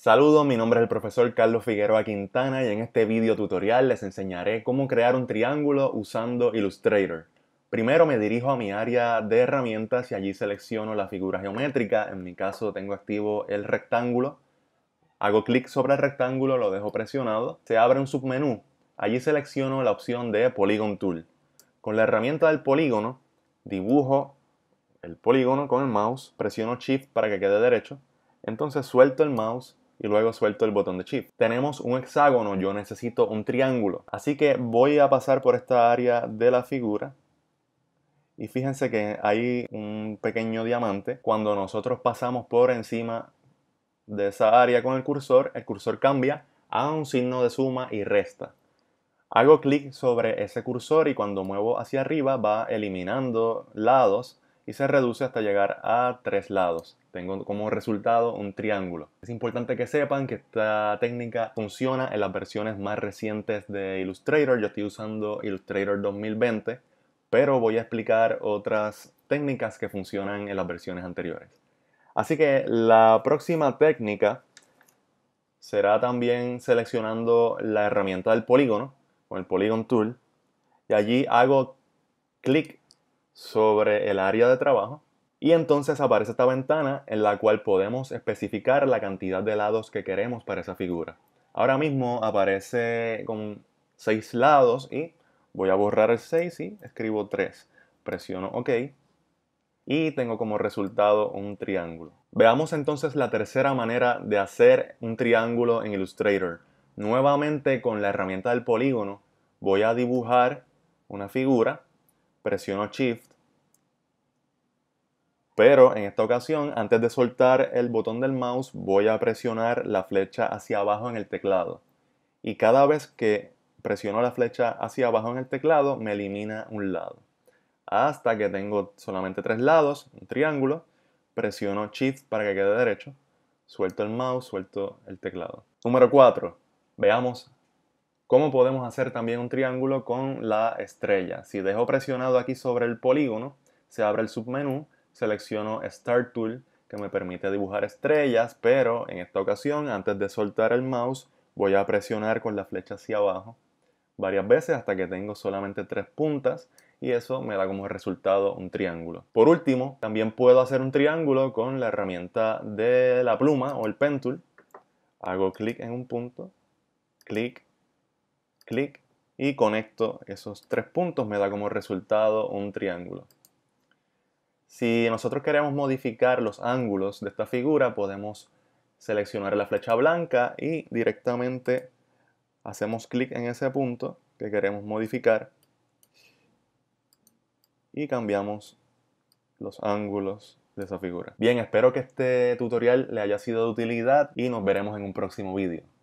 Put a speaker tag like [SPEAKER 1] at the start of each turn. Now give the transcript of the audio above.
[SPEAKER 1] Saludos, mi nombre es el profesor Carlos Figueroa Quintana y en este video tutorial les enseñaré cómo crear un triángulo usando Illustrator. Primero me dirijo a mi área de herramientas y allí selecciono la figura geométrica, en mi caso tengo activo el rectángulo. Hago clic sobre el rectángulo, lo dejo presionado, se abre un submenú. Allí selecciono la opción de Polygon Tool. Con la herramienta del polígono, dibujo el polígono con el mouse, presiono Shift para que quede derecho, entonces suelto el mouse y luego suelto el botón de chip. Tenemos un hexágono, yo necesito un triángulo. Así que voy a pasar por esta área de la figura y fíjense que hay un pequeño diamante. Cuando nosotros pasamos por encima de esa área con el cursor, el cursor cambia a un signo de suma y resta. Hago clic sobre ese cursor y cuando muevo hacia arriba va eliminando lados y se reduce hasta llegar a tres lados. Tengo como resultado un triángulo. Es importante que sepan que esta técnica funciona en las versiones más recientes de Illustrator. Yo estoy usando Illustrator 2020, pero voy a explicar otras técnicas que funcionan en las versiones anteriores. Así que la próxima técnica será también seleccionando la herramienta del polígono con el Polygon Tool y allí hago clic sobre el área de trabajo y entonces aparece esta ventana en la cual podemos especificar la cantidad de lados que queremos para esa figura. Ahora mismo aparece con 6 lados y voy a borrar el 6 y escribo 3. Presiono OK y tengo como resultado un triángulo. Veamos entonces la tercera manera de hacer un triángulo en Illustrator. Nuevamente con la herramienta del polígono voy a dibujar una figura presiono Shift, pero en esta ocasión, antes de soltar el botón del mouse, voy a presionar la flecha hacia abajo en el teclado. Y cada vez que presiono la flecha hacia abajo en el teclado, me elimina un lado. Hasta que tengo solamente tres lados, un triángulo, presiono Shift para que quede derecho, suelto el mouse, suelto el teclado. Número 4. Veamos ¿Cómo podemos hacer también un triángulo con la estrella? Si dejo presionado aquí sobre el polígono, se abre el submenú, selecciono Start Tool, que me permite dibujar estrellas, pero en esta ocasión, antes de soltar el mouse, voy a presionar con la flecha hacia abajo varias veces hasta que tengo solamente tres puntas y eso me da como resultado un triángulo. Por último, también puedo hacer un triángulo con la herramienta de la pluma o el pen tool. Hago clic en un punto, clic clic y conecto esos tres puntos, me da como resultado un triángulo. Si nosotros queremos modificar los ángulos de esta figura, podemos seleccionar la flecha blanca y directamente hacemos clic en ese punto que queremos modificar y cambiamos los ángulos de esa figura. Bien, espero que este tutorial le haya sido de utilidad y nos veremos en un próximo vídeo.